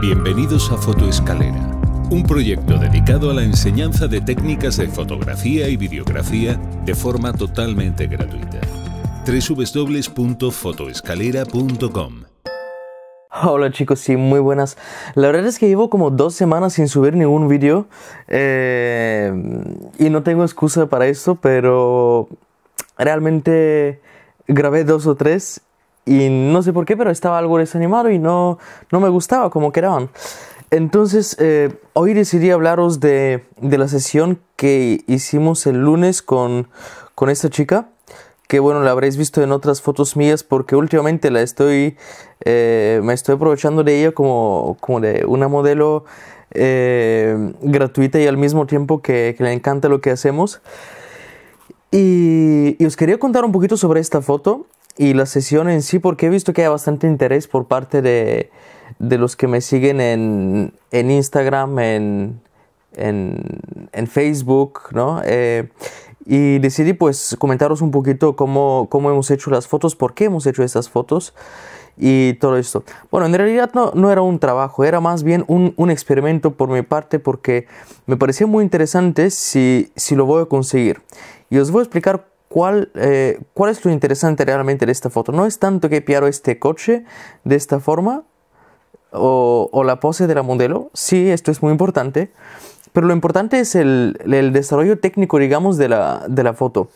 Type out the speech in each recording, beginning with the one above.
Bienvenidos a Fotoescalera, un proyecto dedicado a la enseñanza de técnicas de fotografía y videografía de forma totalmente gratuita. www.fotoescalera.com Hola chicos, y muy buenas. La verdad es que llevo como dos semanas sin subir ningún vídeo eh, y no tengo excusa para esto, pero realmente grabé dos o tres y no sé por qué, pero estaba algo desanimado y no, no me gustaba como quedaban. Entonces, eh, hoy decidí hablaros de, la sesión que hicimos el lunes con, con esta chica, que bueno, la habréis visto en otras fotos mías porque últimamente la estoy, eh, me estoy aprovechando de ella como, como de una modelo eh, gratuita y al mismo tiempo que, le encanta lo que hacemos. y, os quería contar un poquito sobre esta foto y la sesión en sí, porque he visto que hay bastante interés por parte de, de los que me siguen en, en Instagram, en, en, Facebook, ¿no? Eh, y decidí pues comentaros un poquito cómo, cómo hemos hecho las fotos, por qué hemos hecho estas fotos y todo esto. Bueno, en realidad no, no era un trabajo, era más bien un, un, experimento por mi parte porque me parecía muy interesante si, si lo voy a conseguir. Y os voy a explicar ¿Cuál, eh, ¿Cuál es lo interesante realmente de esta foto? No es tanto que piaro este coche de esta forma o, la pose de la modelo. Sí, esto es muy importante. Pero lo importante es el, desarrollo técnico, digamos, de la, foto.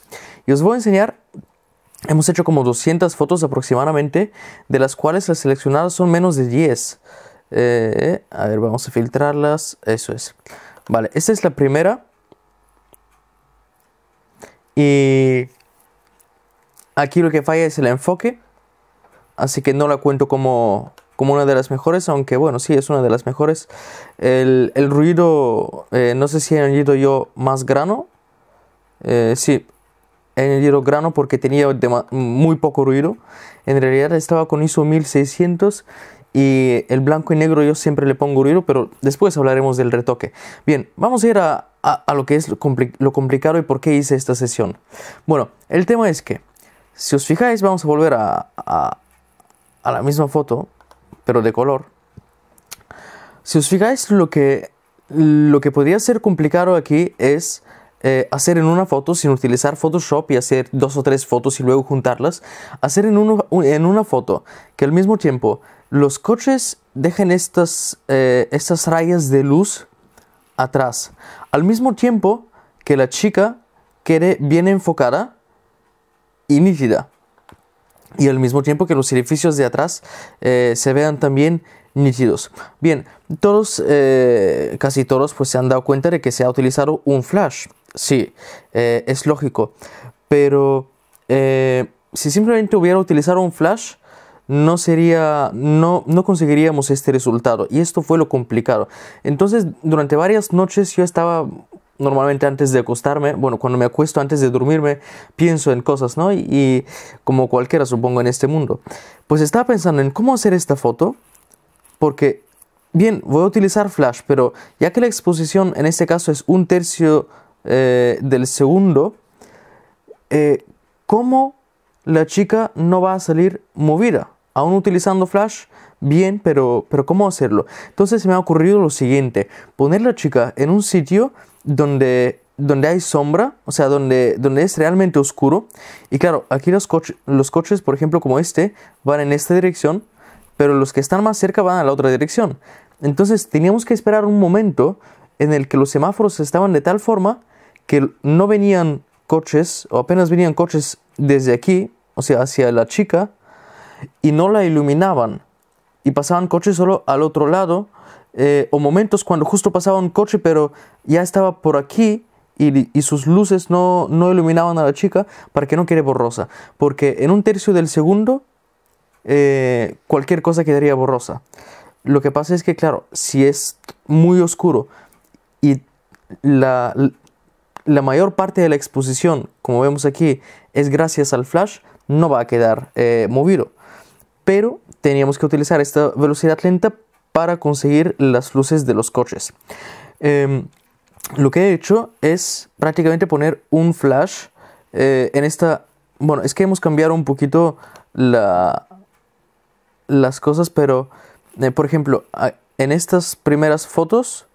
Y os voy a enseñar Hemos hecho como 200 fotos aproximadamente, de las cuales las seleccionadas son menos de 10. Eh, a ver, vamos a filtrarlas. Eso es. Vale, esta es la primera. Y aquí lo que falla es el enfoque. Así que no la cuento como, como una de las mejores, aunque bueno, sí es una de las mejores. El, ruido, eh, no sé si he añadido yo más grano. Eh, sí, he añadido grano porque tenía muy poco ruido. En realidad estaba con ISO 1600 y el blanco y negro yo siempre le pongo ruido, pero después hablaremos del retoque. Bien, vamos a ir a, a, lo que es lo, complicado y por qué hice esta sesión. Bueno, el tema es que, si os fijáis, vamos a volver a, a, la misma foto, pero de color. Si os fijáis, lo que, lo que podría ser complicado aquí es eh, hacer en una foto, sin utilizar Photoshop y hacer dos o tres fotos y luego juntarlas, hacer en, uno, en una foto que al mismo tiempo los coches dejen estas, eh, estas rayas de luz atrás. Al mismo tiempo que la chica quede bien enfocada y nítida. Y al mismo tiempo que los edificios de atrás eh, se vean también nítidos. Bien, todos, eh, casi todos, pues se han dado cuenta de que se ha utilizado un flash. Sí, eh, es lógico. Pero si simplemente hubiera utilizado un flash, no sería, no, no conseguiríamos este resultado. Y esto fue lo complicado. Entonces, durante varias noches yo estaba normalmente antes de acostarme, bueno, cuando me acuesto antes de dormirme, pienso en cosas, ¿no? Y, como cualquiera, supongo, en este mundo. Pues estaba pensando en cómo hacer esta foto, porque, bien, voy a utilizar flash, pero ya que la exposición en este caso es un tercio eh, del segundo, eh, ¿cómo la chica no va a salir movida. Aún utilizando flash, bien, pero, pero ¿cómo hacerlo? Entonces se me ha ocurrido lo siguiente, poner la chica en un sitio donde, donde hay sombra, o sea, donde, donde es realmente oscuro. Y claro, aquí los, coches, los coches, por ejemplo, como este, van en esta dirección, pero los que están más cerca van a la otra dirección. Entonces teníamos que esperar un momento en el que los semáforos estaban de tal forma que no venían coches, o apenas venían coches desde aquí, o sea, hacia la chica, y no la iluminaban. Y pasaban coches solo al otro lado, eh, o momentos cuando justo pasaba un coche, pero ya estaba por aquí, y, sus luces no, no, iluminaban a la chica para que no quede borrosa. Porque en un tercio del segundo eh, cualquier cosa quedaría borrosa. Lo que pasa es que, claro, si es muy oscuro y la, la mayor parte de la exposición, como vemos aquí, es gracias al flash, no va a quedar eh, movido. Pero teníamos que utilizar esta velocidad lenta para conseguir las luces de los coches. Em, lo que he hecho es prácticamente poner un flash eh, en esta... Bueno, es que hemos cambiado un poquito la, las cosas, pero eh, por ejemplo, en estas primeras fotos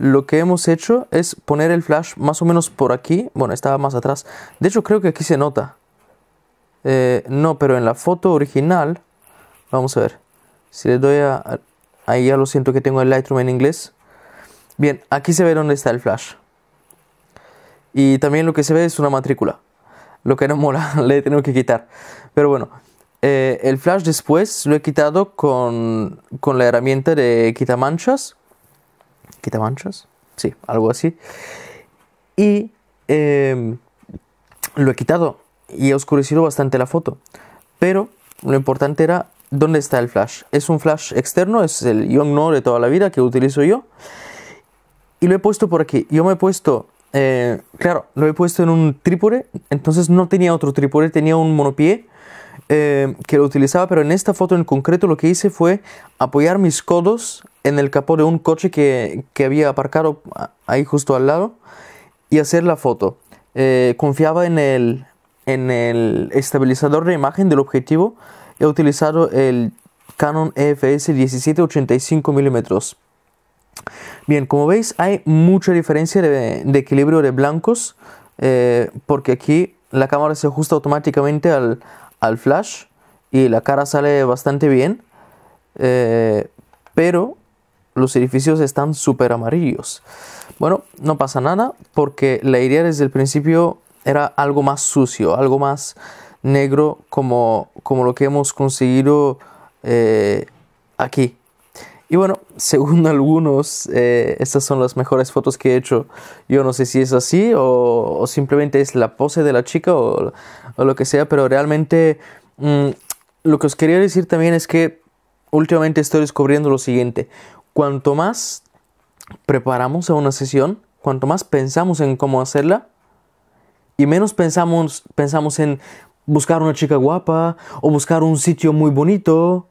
lo que hemos hecho es poner el flash más o menos por aquí. Bueno, estaba más atrás. De hecho, creo que aquí se nota. Eh, no, pero en la foto original... Vamos a ver. Si le doy a... Ahí ya lo siento que tengo el Lightroom en inglés. Bien, aquí se ve dónde está el flash. Y también lo que se ve es una matrícula. Lo que no mola, le he tenido que quitar. Pero bueno, eh, el flash después lo he quitado con, con la herramienta de quitamanchas quita manchas sí, algo así. Y em, lo he quitado y he oscurecido bastante la foto. Pero lo importante era dónde está el flash. Es un flash externo, es el Young No de toda la vida que utilizo yo. Y lo he puesto por aquí. Yo me he puesto, eh, claro, lo he puesto en un trípode, entonces no tenía otro trípode, tenía un monopié eh, que lo utilizaba, pero en esta foto en concreto lo que hice fue apoyar mis codos en el capó de un coche que, que había aparcado ahí justo al lado y hacer la foto. Eh, confiaba en el, en el estabilizador de imagen del objetivo. He utilizado el Canon EFS 1785 mm. Bien, como veis hay mucha diferencia de, equilibrio de blancos eh, porque aquí la cámara se ajusta automáticamente al, al flash y la cara sale bastante bien, eh, pero los edificios están súper amarillos. Bueno, no pasa nada porque la idea desde el principio era algo más sucio, algo más negro como, como lo que hemos conseguido eh, aquí. Y bueno, según algunos, eh, estas son las mejores fotos que he hecho. Yo no sé si es así o, simplemente es la pose de la chica o, lo que sea, pero realmente mm, lo que os quería decir también es que últimamente estoy descubriendo lo siguiente. Cuanto más preparamos a una sesión, cuanto más pensamos en cómo hacerla y menos pensamos, pensamos en buscar una chica guapa o buscar un sitio muy bonito,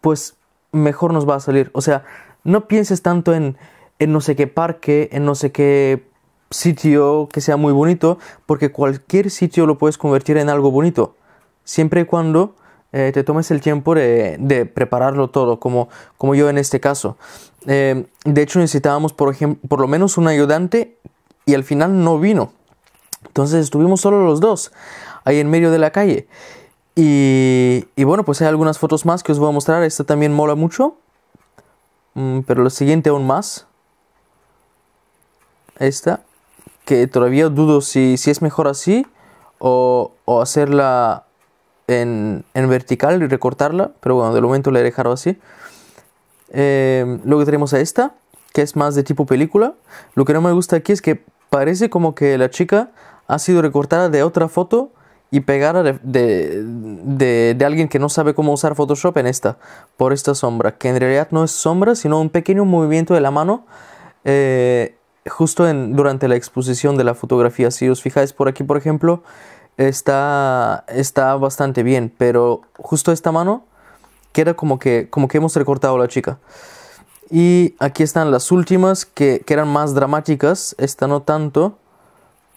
pues mejor nos va a salir. O sea, no pienses tanto en, no sé qué parque, en no sé qué sitio que sea muy bonito, porque cualquier sitio lo puedes convertir en algo bonito, siempre y cuando eh, te tomes el tiempo de, prepararlo todo, como, como yo en este caso. Eh, de hecho, necesitábamos, por, por lo menos un ayudante y al final no vino. Entonces estuvimos solo los dos, ahí en medio de la calle. Y, bueno, pues hay algunas fotos más que os voy a mostrar. Esta también mola mucho. Mm, pero la siguiente aún más. Esta. Que todavía dudo si, es mejor así. O, hacerla en, vertical y recortarla. Pero bueno, de momento la he dejado así. Em, luego tenemos a esta. Que es más de tipo película. Lo que no me gusta aquí es que parece como que la chica ha sido recortada de otra foto y pegar de, alguien que no sabe cómo usar Photoshop en esta, por esta sombra, que en realidad no es sombra, sino un pequeño movimiento de la mano eh, justo en, durante la exposición de la fotografía. Si os fijáis por aquí, por ejemplo, está, está bastante bien, pero justo esta mano queda como que, como que hemos recortado a la chica. Y aquí están las últimas que, que eran más dramáticas, esta no tanto.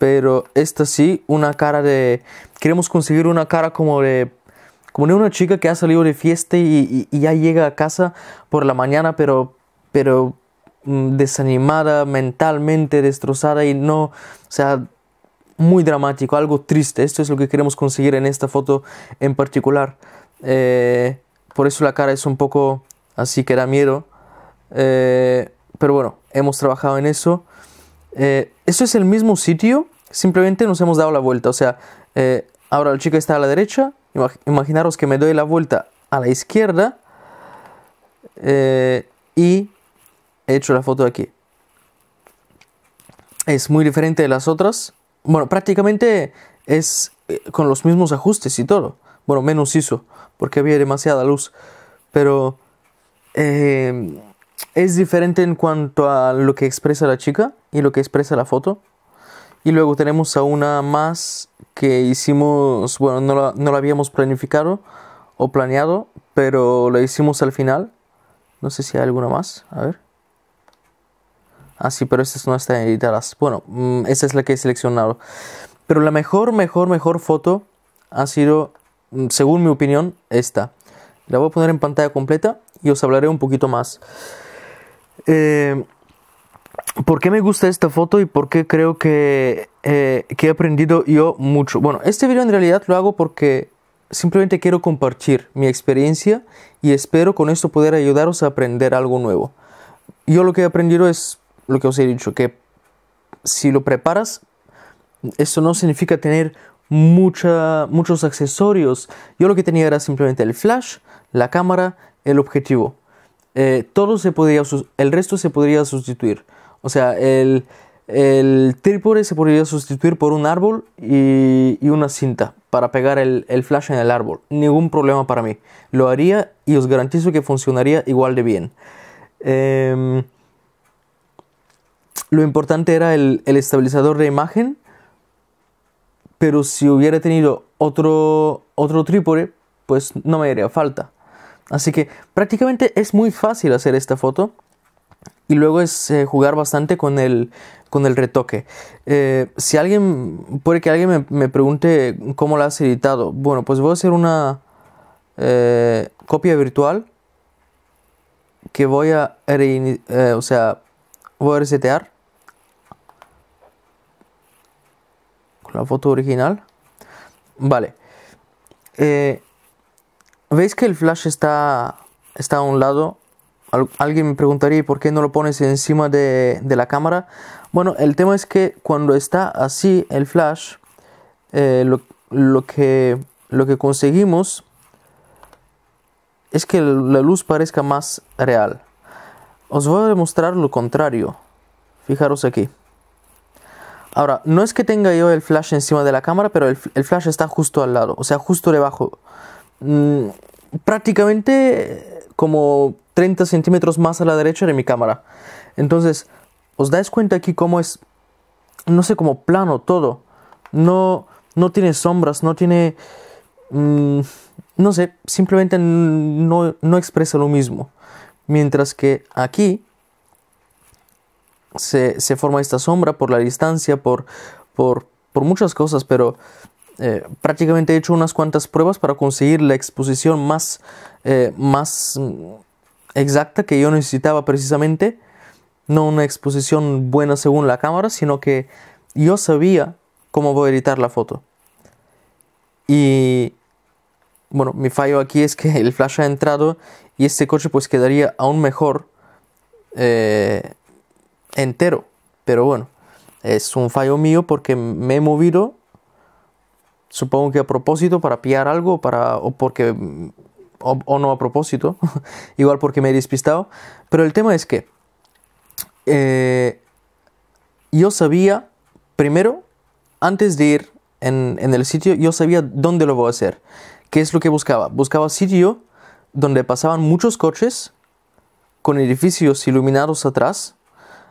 Pero esta sí, una cara de... Queremos conseguir una cara como de... Como de una chica que ha salido de fiesta y, ya llega a casa por la mañana, pero... Pero mm, desanimada, mentalmente destrozada y no, o sea, muy dramático, algo triste. Esto es lo que queremos conseguir en esta foto en particular. Eh, por eso la cara es un poco así que da miedo. Eh, pero bueno, hemos trabajado en eso. Eh, esto es el mismo sitio simplemente nos hemos dado la vuelta. O sea, eh, ahora el chica está a la derecha. imaginaros que me doy la vuelta a la izquierda eh, y he hecho la foto aquí. Es muy diferente de las otras. Bueno, prácticamente es eh, con los mismos ajustes y todo. Bueno, menos ISO, porque había demasiada luz. Pero es diferente en cuanto a lo que expresa la chica y lo que expresa la foto. Y luego tenemos a una más que hicimos, bueno, no la, habíamos planificado o planeado, pero la hicimos al final. No sé si hay alguna más, a ver. Ah, sí, pero estas no están editadas. Bueno, mm, esta es la que he seleccionado. Pero la mejor, mejor, mejor foto ha sido, mm, según mi opinión, esta. La voy a poner en pantalla completa y os hablaré un poquito más. Eh, ¿Por qué me gusta esta foto y por qué creo eh, que, he aprendido yo mucho? Bueno, este video en realidad lo hago porque simplemente quiero compartir mi experiencia y espero con esto poder ayudaros a aprender algo nuevo. Yo lo que he aprendido es lo que os he dicho, que si lo preparas, eso no significa tener muchos accesorios. Yo lo que tenía era simplemente el flash, la cámara, el objetivo. Eh, todo se podía, el resto se podría sustituir. O sea, el, el trípode se podría sustituir por un árbol y, una cinta para pegar el, flash en el árbol. Ningún problema para mí. Lo haría y os garantizo que funcionaría igual de bien. Em, lo importante era el, estabilizador de imagen. Pero si hubiera tenido otro, otro trípode, pues no me haría falta. Así que prácticamente es muy fácil hacer esta foto y luego es eh, jugar bastante con el, con el retoque. Eh, si alguien, puede que alguien me, pregunte cómo la has editado, bueno, pues voy a hacer una eh, copia virtual que voy a, o sea, voy a resetear con la foto original. Vale. ¿Veis que el flash está, está a un lado alguien me preguntaría por qué no lo pones encima de, la cámara. Bueno, el tema es que cuando está así el flash, eh, lo, que, lo que conseguimos es que la luz parezca más real. Os voy a demostrar lo contrario. Fijaros aquí. Ahora, no es que tenga yo el flash encima de la cámara, pero el, flash está justo al lado, o sea, justo debajo. Mm, prácticamente como 30 centímetros más a la derecha de mi cámara. Entonces, os dais cuenta aquí cómo es, no sé, como plano todo. No, no tiene sombras, no tiene... Mm, no sé, simplemente no, no expresa lo mismo. Mientras que aquí se, se, forma esta sombra por la distancia, por, por, por muchas cosas, pero eh, prácticamente he hecho unas cuantas pruebas para conseguir la exposición más, eh, más mm, exacta que yo necesitaba precisamente. No una exposición buena según la cámara, sino que yo sabía cómo voy a editar la foto. Y bueno, mi fallo aquí es que el flash ha entrado y este coche pues quedaría aún mejor eh, entero. Pero bueno, es un fallo mío porque me he movido supongo que a propósito para pillar algo para, o porque o, no a propósito, igual porque me he despistado, pero el tema es que eh, yo sabía, primero, antes de ir en, en, el sitio, yo sabía dónde lo voy a hacer, qué es lo que buscaba. Buscaba sitio donde pasaban muchos coches, con edificios iluminados atrás,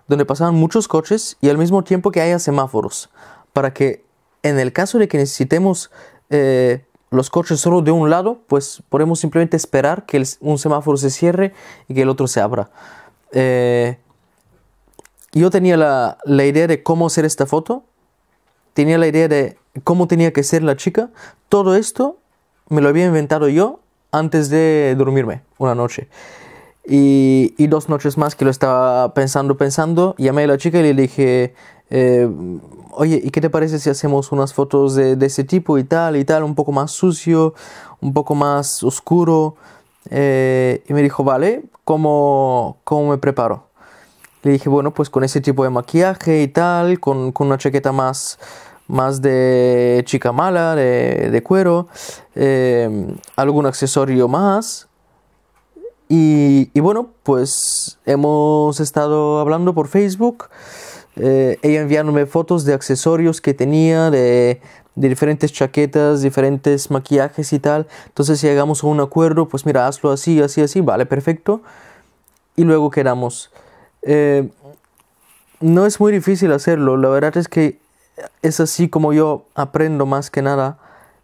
donde pasaban muchos coches y al mismo tiempo que haya semáforos, para que en el caso de que necesitemos eh, los coches solo de un lado, pues podemos simplemente esperar que un semáforo se cierre y que el otro se abra. Eh, yo tenía la, la idea de cómo hacer esta foto, tenía la idea de cómo tenía que ser la chica. Todo esto me lo había inventado yo antes de dormirme una noche. Y, y, dos noches más que lo estaba pensando, pensando, llamé a la chica y le dije, eh, oye, ¿y qué te parece si hacemos unas fotos de, ese tipo y tal y tal, un poco más sucio, un poco más oscuro? Eh, y me dijo, vale, ¿cómo, me preparo? Le dije, bueno, pues con ese tipo de maquillaje y tal, con, una chaqueta más, más de chica mala, de, cuero, em, algún accesorio más. y bueno, pues hemos estado hablando por Facebook. Eh, ella enviándome fotos de accesorios que tenía, de, diferentes chaquetas, diferentes maquillajes y tal. Entonces, si llegamos a un acuerdo, pues mira, hazlo así, así, así, vale, perfecto. Y luego quedamos. Eh, no es muy difícil hacerlo, la verdad es que es así como yo aprendo más que nada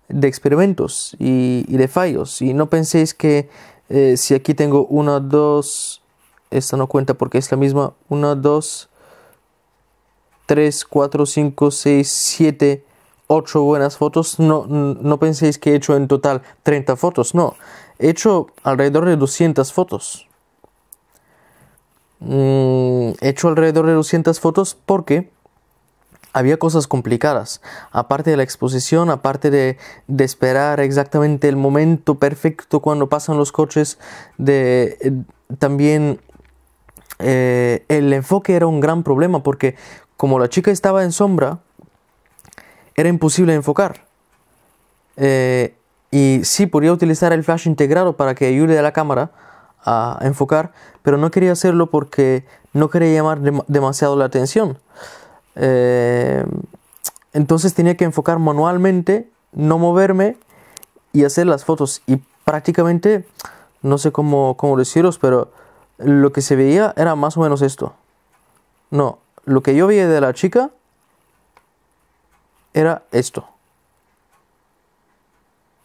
de experimentos y, de fallos. Y no penséis que eh, si aquí tengo una, dos, esta no cuenta porque es la misma, una, dos, 3, 4, 5, 6, 7, 8 buenas fotos. No, no penséis que he hecho en total 30 fotos, no. He hecho alrededor de 200 fotos. Mm, he hecho alrededor de 200 fotos porque había cosas complicadas. Aparte de la exposición, aparte de, esperar exactamente el momento perfecto cuando pasan los coches, de, eh, también eh, el enfoque era un gran problema porque como la chica estaba en sombra, era imposible enfocar. Eh, y sí podía utilizar el flash integrado para que ayude a la cámara a enfocar, pero no quería hacerlo porque no quería llamar demasiado la atención. Eh, entonces tenía que enfocar manualmente, no moverme y hacer las fotos. Y prácticamente, no sé cómo, cómo deciros, pero lo que se veía era más o menos esto. No, lo que yo vi de la chica era esto.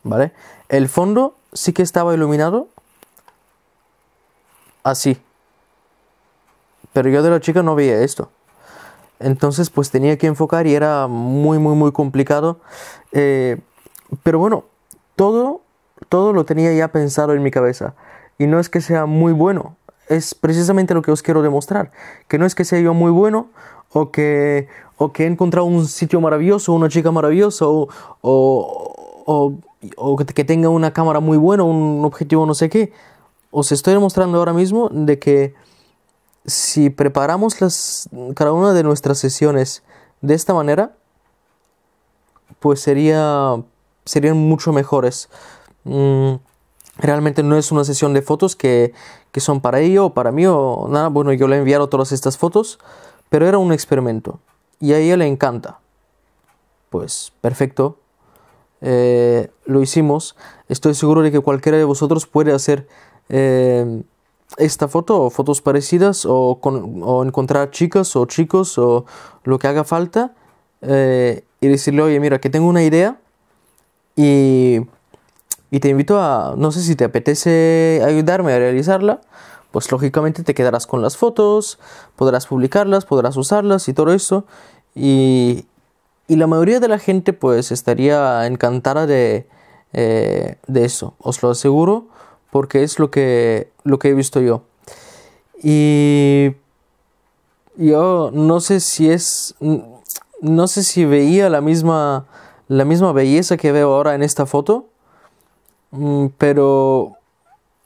¿Vale? El fondo sí que estaba iluminado así. Pero yo de la chica no veía esto. Entonces pues tenía que enfocar y era muy muy muy complicado. Eh, pero bueno, todo, todo lo tenía ya pensado en mi cabeza. Y no es que sea muy bueno, es precisamente lo que os quiero demostrar. Que no es que sea yo muy bueno o que, o que he encontrado un sitio maravilloso, una chica maravillosa o, o, o, que tenga una cámara muy buena, un objetivo no sé qué. Os estoy demostrando ahora mismo de que si preparamos las, cada una de nuestras sesiones de esta manera, pues sería, serían mucho mejores. Mm, Realmente no es una sesión de fotos que, son para ello o para mí o nada. Bueno, yo le he enviado todas estas fotos, pero era un experimento. Y a ella le encanta. Pues perfecto. Eh, lo hicimos. Estoy seguro de que cualquiera de vosotros puede hacer eh, esta foto o fotos parecidas o, encontrar chicas o chicos o lo que haga falta eh, y decirle, oye, mira, que tengo una idea y y te invito a, no sé si te apetece ayudarme a realizarla, pues lógicamente te quedarás con las fotos, podrás publicarlas, podrás usarlas y todo eso. Y, la mayoría de la gente pues estaría encantada eh, de, eso, os lo aseguro, porque es lo que, lo que he visto yo. Y yo no sé si es, no sé si veía la misma, la misma belleza que veo ahora en esta foto Mm, pero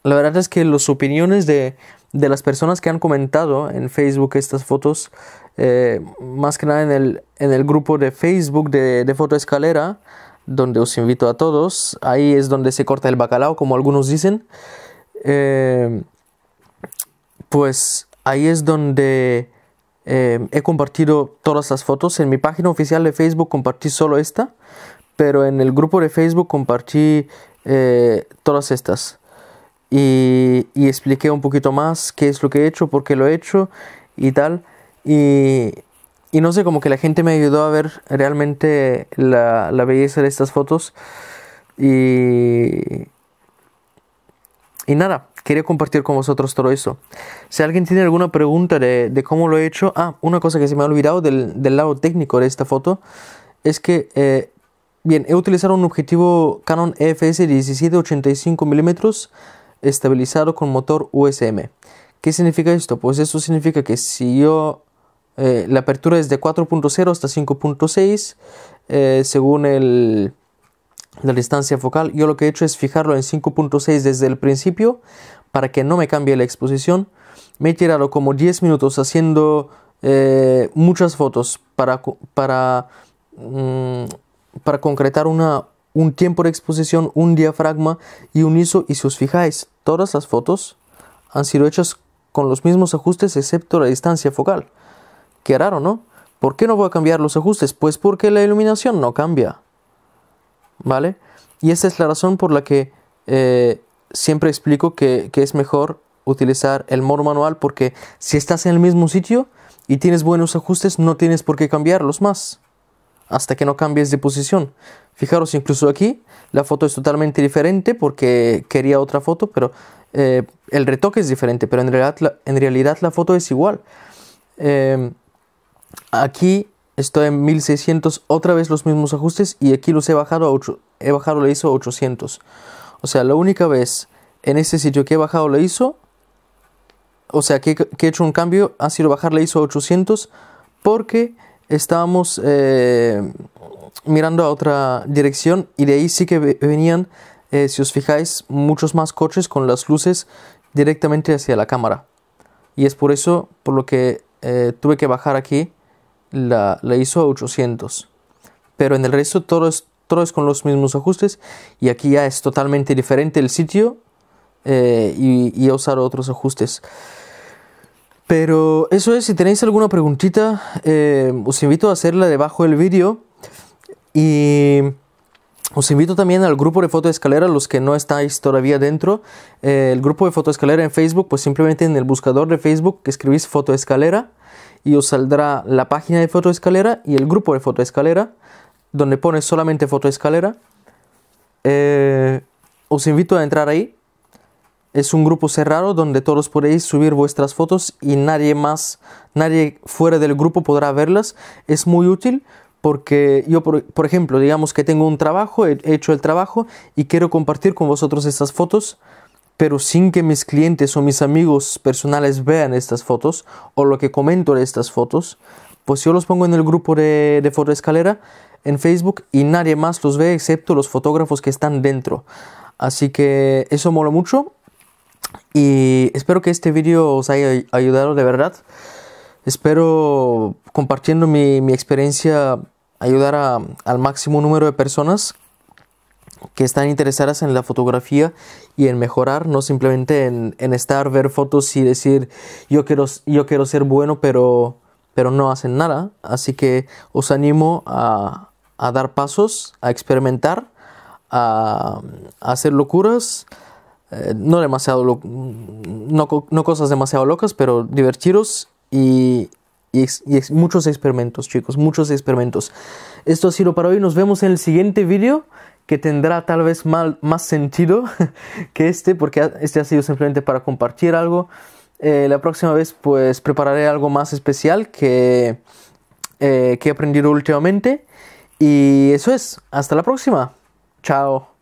la verdad es que las opiniones de, las personas que han comentado en Facebook estas fotos, eh, más que nada en el, en el grupo de Facebook de, de Foto Escalera, donde os invito a todos, ahí es donde se corta el bacalao, como algunos dicen, eh, pues ahí es donde eh, he compartido todas las fotos. En mi página oficial de Facebook compartí solo esta, pero en el grupo de Facebook compartí eh, todas estas. Y, y, expliqué un poquito más qué es lo que he hecho, por qué lo he hecho y tal. Y, y no sé, como que la gente me ayudó a ver realmente la, la belleza de estas fotos. Y, y nada, quería compartir con vosotros todo eso. Si alguien tiene alguna pregunta de, de cómo lo he hecho, ah, una cosa que se me ha olvidado del, del lado técnico de esta foto es que eh, Bien, he utilizado un objetivo Canon EFS 17-85mm estabilizado con motor USM. ¿Qué significa esto? Pues esto significa que si yo... Eh, la apertura es de 4.0 hasta 5.6 eh, según el, la distancia focal. Yo lo que he hecho es fijarlo en 5.6 desde el principio para que no me cambie la exposición. Me he tirado como 10 minutos haciendo eh, muchas fotos para... para mm, para concretar una, un tiempo de exposición, un diafragma y un ISO y si os fijáis, todas las fotos han sido hechas con los mismos ajustes excepto la distancia focal. Qué raro, ¿no? ¿Por qué no voy a cambiar los ajustes? Pues porque la iluminación no cambia. ¿Vale? Y esa es la razón por la que eh, siempre explico que, que es mejor utilizar el modo manual porque si estás en el mismo sitio y tienes buenos ajustes no tienes por qué cambiarlos más hasta que no cambies de posición. Fijaros, incluso aquí la foto es totalmente diferente porque quería otra foto, pero eh, el retoque es diferente, pero en realidad la, en realidad la foto es igual. Em, aquí estoy en 1600, otra vez los mismos ajustes y aquí los he bajado a he bajado la hizo 800. O sea, la única vez en este sitio que he bajado la hizo, o sea, que, que he hecho un cambio ha sido bajar la ISO a 800 porque estábamos eh, mirando a otra dirección y de ahí sí que venían, eh, si os fijáis, muchos más coches con las luces directamente hacia la cámara. Y es por eso por lo que eh, tuve que bajar aquí la, la a 800. Pero en el resto todo es, con los mismos ajustes y aquí ya es totalmente diferente el sitio y, y he otros ajustes. Pero eso es, si tenéis alguna preguntita, eh, os invito a hacerla debajo del vídeo. Y os invito también al grupo de Fotoescalera, los que no estáis todavía dentro. Eh, el grupo de Fotoescalera en Facebook, pues simplemente en el buscador de Facebook que escribís Fotoescalera y os saldrá la página de Fotoescalera y el grupo de Fotoescalera, donde pone solamente Fotoescalera. Eh, os invito a entrar ahí es un grupo cerrado donde todos podéis subir vuestras fotos y nadie más, nadie fuera del grupo podrá verlas. Es muy útil porque yo, por, ejemplo, digamos que tengo un trabajo, he hecho el trabajo y quiero compartir con vosotros estas fotos, pero sin que mis clientes o mis amigos personales vean estas fotos o lo que comento de estas fotos, pues yo los pongo en el grupo de, de escalera en Facebook y nadie más los ve excepto los fotógrafos que están dentro. Así que eso mola mucho y espero que este vídeo os haya ayudado de verdad. Espero compartiendo mi, mi experiencia ayudar a, al máximo número de personas que están interesadas en la fotografía y en mejorar, no simplemente en, en, estar, ver fotos y decir yo quiero, yo quiero ser bueno, pero, pero no hacen nada. Así que os animo a, a dar pasos, a experimentar, a hacer locuras eh, no demasiado, no, cosas demasiado locas, pero divertidos y, muchos experimentos, chicos, muchos experimentos. Esto ha sido para hoy, nos vemos en el siguiente vídeo que tendrá tal vez más sentido que este, porque este ha sido simplemente para compartir algo. Eh, la próxima vez pues prepararé algo más especial que, eh, que he aprendido últimamente. Y eso es, hasta la próxima. Chao.